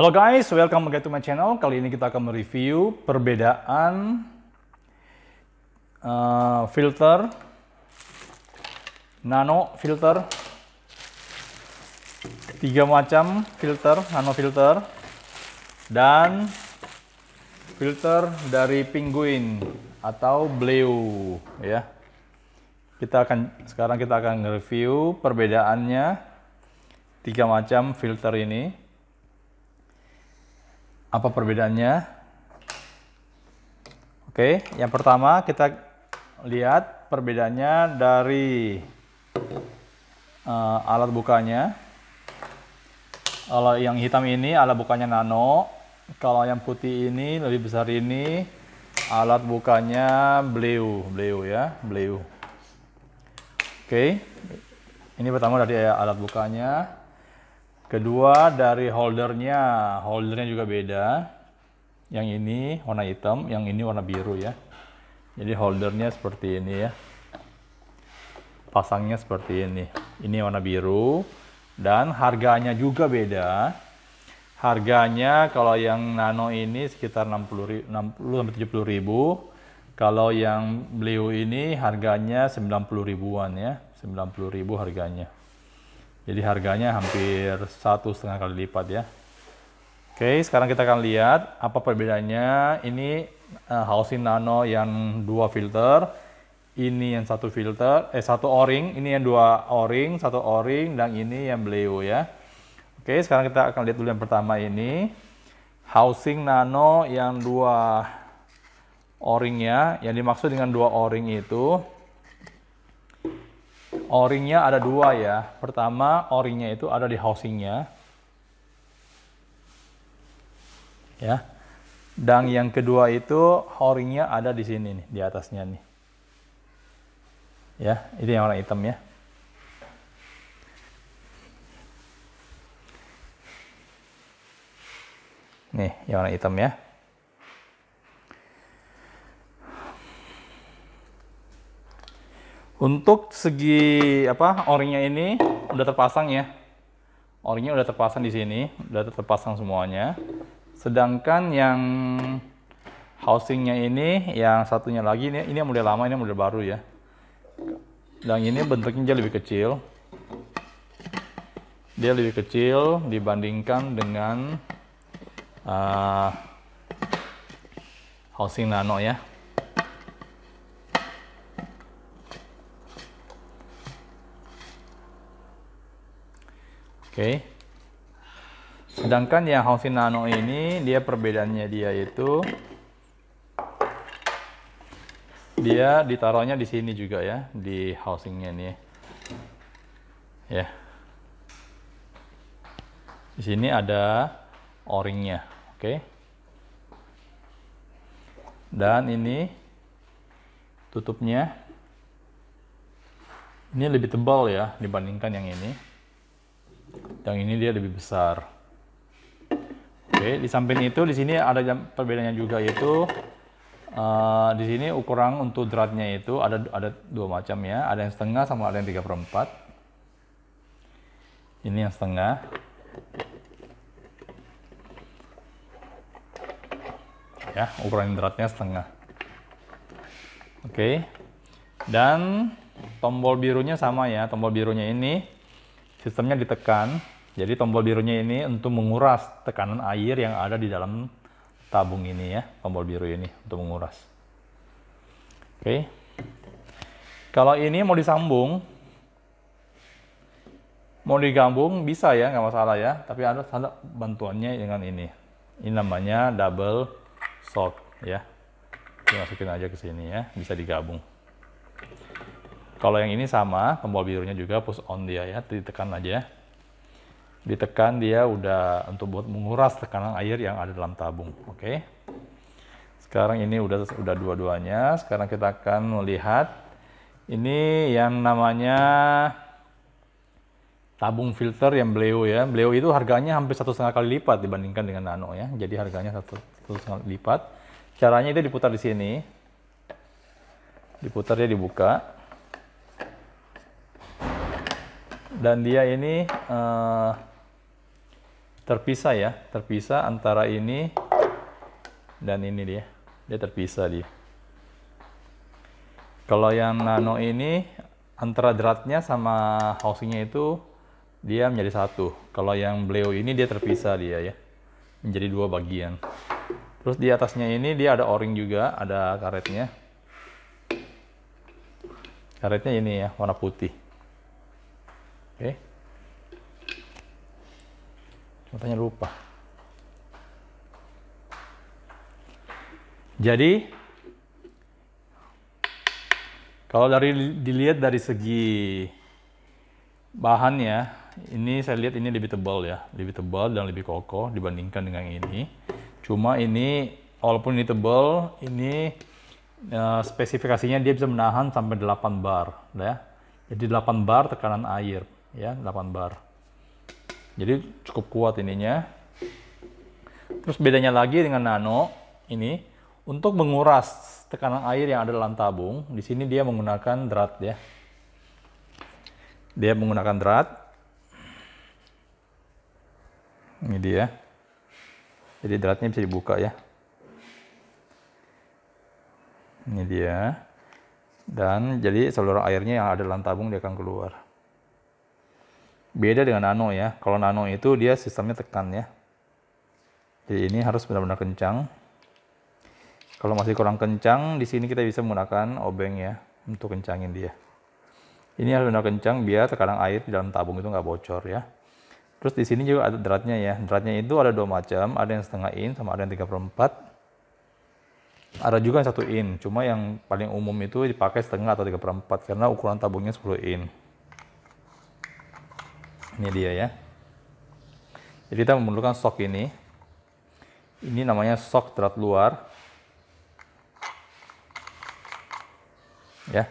Halo guys, welcome back to my channel. Kali ini kita akan mereview perbedaan uh, filter nano filter tiga macam filter nano filter dan filter dari penguin atau bleu ya. Kita akan sekarang kita akan mereview perbedaannya tiga macam filter ini apa perbedaannya? Oke, yang pertama kita lihat perbedaannya dari uh, alat bukanya. Kalau yang hitam ini alat bukanya nano, kalau yang putih ini lebih besar ini alat bukanya bleu, bleu ya, bleu. Oke. Ini pertama dari alat bukanya. Kedua dari holdernya, holdernya juga beda. Yang ini warna hitam, yang ini warna biru ya. Jadi holdernya seperti ini ya. Pasangnya seperti ini. Ini warna biru dan harganya juga beda. Harganya kalau yang nano ini sekitar 60 60 70 ribu. Kalau yang beliau ini harganya 90 ribuan ya. 90 ribu harganya. Jadi harganya hampir satu setengah kali lipat ya. Oke, sekarang kita akan lihat apa perbedaannya. Ini uh, housing nano yang dua filter, ini yang satu filter, eh satu o-ring, ini yang dua o-ring, satu o-ring, dan ini yang bleu ya. Oke, sekarang kita akan lihat dulu yang pertama ini. Housing nano yang dua o ringnya Yang dimaksud dengan dua o-ring itu o ada dua ya. Pertama, o itu ada di housingnya. Ya. Dan yang kedua itu o ada di sini nih, di atasnya nih. Ya, itu yang warna hitam ya. Nih, yang warna hitam ya. Untuk segi apa orinya ini udah terpasang ya. orinya udah terpasang di sini, udah terpasang semuanya. Sedangkan yang housingnya ini, yang satunya lagi ini ini yang mulai lama, ini yang mulai baru ya. Dan ini bentuknya jadi lebih kecil. Dia lebih kecil dibandingkan dengan uh, housing nano ya. Oke. Okay. Sedangkan yang housing Nano ini dia perbedaannya dia itu dia ditaruhnya di sini juga ya di housingnya ini ya. ya di sini ada o-ringnya oke okay. dan ini tutupnya ini lebih tebal ya dibandingkan yang ini yang ini dia lebih besar. Oke, di samping itu di sini ada perbedaannya juga yaitu uh, di sini ukuran untuk dratnya itu ada ada dua macam ya, ada yang setengah sama ada yang tiga perempat. Ini yang setengah. Ya, ukuran dratnya setengah. Oke. Dan tombol birunya sama ya, tombol birunya ini Sistemnya ditekan, jadi tombol birunya ini untuk menguras tekanan air yang ada di dalam tabung ini ya, tombol biru ini untuk menguras. Oke. Okay. Kalau ini mau disambung, mau digabung bisa ya, nggak masalah ya. Tapi ada ada bantuannya dengan ini. Ini namanya double shock ya. Dimasukin aja ke sini ya, bisa digabung. Kalau yang ini sama, tombol birunya juga push on dia ya, ditekan aja. Ya. Ditekan dia udah untuk buat menguras tekanan air yang ada dalam tabung. Oke. Okay. Sekarang ini udah udah dua-duanya. Sekarang kita akan melihat ini yang namanya tabung filter yang Bleo ya. Bleo itu harganya hampir satu setengah kali lipat dibandingkan dengan Nano ya. Jadi harganya satu setengah lipat. Caranya itu diputar di sini. Diputar dia dibuka dan dia ini uh, terpisah ya terpisah antara ini dan ini dia dia terpisah dia kalau yang nano ini antara dratnya sama housingnya itu dia menjadi satu kalau yang bleo ini dia terpisah dia ya menjadi dua bagian terus di atasnya ini dia ada o-ring juga ada karetnya karetnya ini ya warna putih Oke. Okay. Matanya lupa. Jadi kalau dari dilihat dari segi bahannya, ini saya lihat ini lebih tebal ya, lebih tebal dan lebih kokoh dibandingkan dengan ini. Cuma ini walaupun ini tebal, ini eh, spesifikasinya dia bisa menahan sampai 8 bar, ya. Jadi 8 bar tekanan air ya 8 bar jadi cukup kuat ininya terus bedanya lagi dengan nano ini untuk menguras tekanan air yang ada dalam tabung di sini dia menggunakan drat ya dia menggunakan drat ini dia jadi dratnya bisa dibuka ya ini dia dan jadi seluruh airnya yang ada dalam tabung dia akan keluar Beda dengan nano ya. Kalau nano itu dia sistemnya tekan ya. Jadi ini harus benar-benar kencang. Kalau masih kurang kencang, di sini kita bisa menggunakan obeng ya untuk kencangin dia. Ini harus benar kencang biar tekanan air di dalam tabung itu nggak bocor ya. Terus di sini juga ada deratnya ya. deratnya itu ada dua macam, ada yang setengah in sama ada yang tiga per empat, Ada juga yang satu in, cuma yang paling umum itu dipakai setengah atau tiga per empat karena ukuran tabungnya 10 in. Ini dia ya. Jadi kita memerlukan sok ini. Ini namanya sok drat luar. Ya.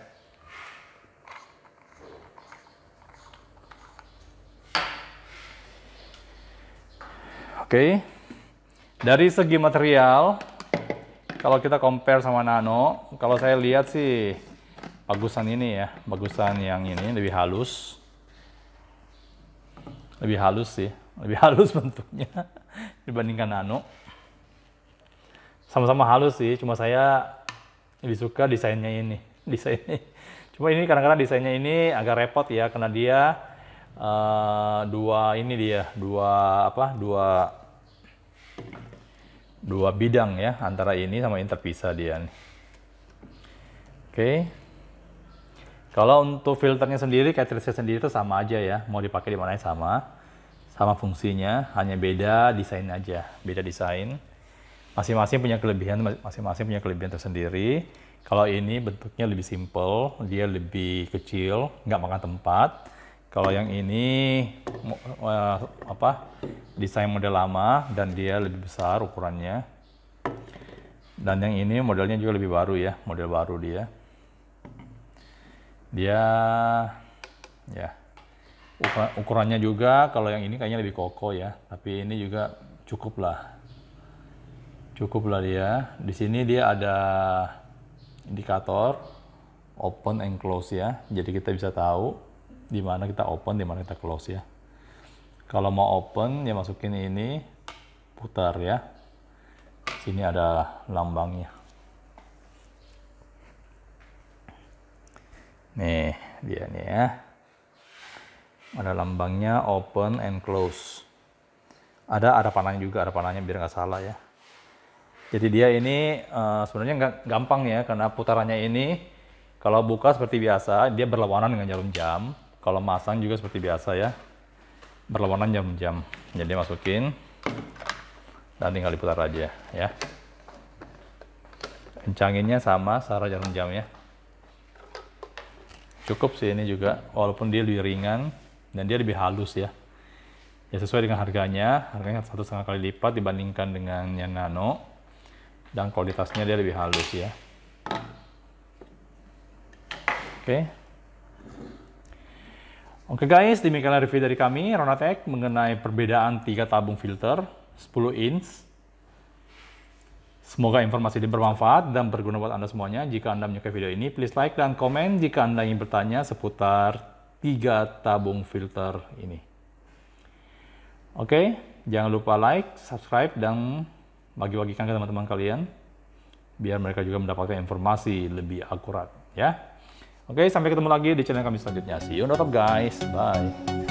Oke. Dari segi material, kalau kita compare sama Nano, kalau saya lihat sih bagusan ini ya, bagusan yang ini lebih halus lebih halus sih lebih halus bentuknya dibandingkan nano sama-sama halus sih cuma saya lebih suka desainnya ini desain ini. cuma ini kadang-kadang desainnya ini agak repot ya karena dia uh, dua ini dia dua apa dua dua bidang ya antara ini sama ini terpisah dia nih oke kalau untuk filternya sendiri, cartridge sendiri itu sama aja ya, mau dipakai di mana sama. Sama fungsinya, hanya beda desain aja, beda desain. Masing-masing punya kelebihan, masing-masing punya kelebihan tersendiri. Kalau ini bentuknya lebih simple, dia lebih kecil, nggak makan tempat. Kalau yang ini eh, apa desain model lama dan dia lebih besar ukurannya. Dan yang ini modelnya juga lebih baru ya, model baru dia dia ya ukurannya juga kalau yang ini kayaknya lebih kokoh ya tapi ini juga cukup lah cukup lah dia di sini dia ada indikator open and close ya jadi kita bisa tahu di mana kita open di mana kita close ya kalau mau open ya masukin ini putar ya sini ada lambangnya Nih, dia nih ya. Ada lambangnya open and close. Ada ada panahnya juga, ada panahnya biar nggak salah ya. Jadi dia ini uh, sebenarnya nggak gampang ya karena putarannya ini kalau buka seperti biasa dia berlawanan dengan jarum jam. Kalau masang juga seperti biasa ya berlawanan jarum jam. Jadi masukin dan tinggal diputar aja ya. Kencanginnya sama secara jarum jam ya cukup sih ini juga walaupun dia lebih ringan dan dia lebih halus ya ya sesuai dengan harganya harganya satu setengah kali lipat dibandingkan dengan yang nano dan kualitasnya dia lebih halus ya oke okay. Oke okay guys, demikianlah review dari kami Ronatech mengenai perbedaan tiga tabung filter 10 inch Semoga informasi ini bermanfaat dan berguna buat Anda semuanya. Jika Anda menyukai video ini, please like dan komen jika Anda ingin bertanya seputar tiga tabung filter ini. Oke, jangan lupa like, subscribe, dan bagi-bagikan ke teman-teman kalian biar mereka juga mendapatkan informasi lebih akurat ya. Oke, sampai ketemu lagi di channel kami selanjutnya. See you on the top guys. Bye.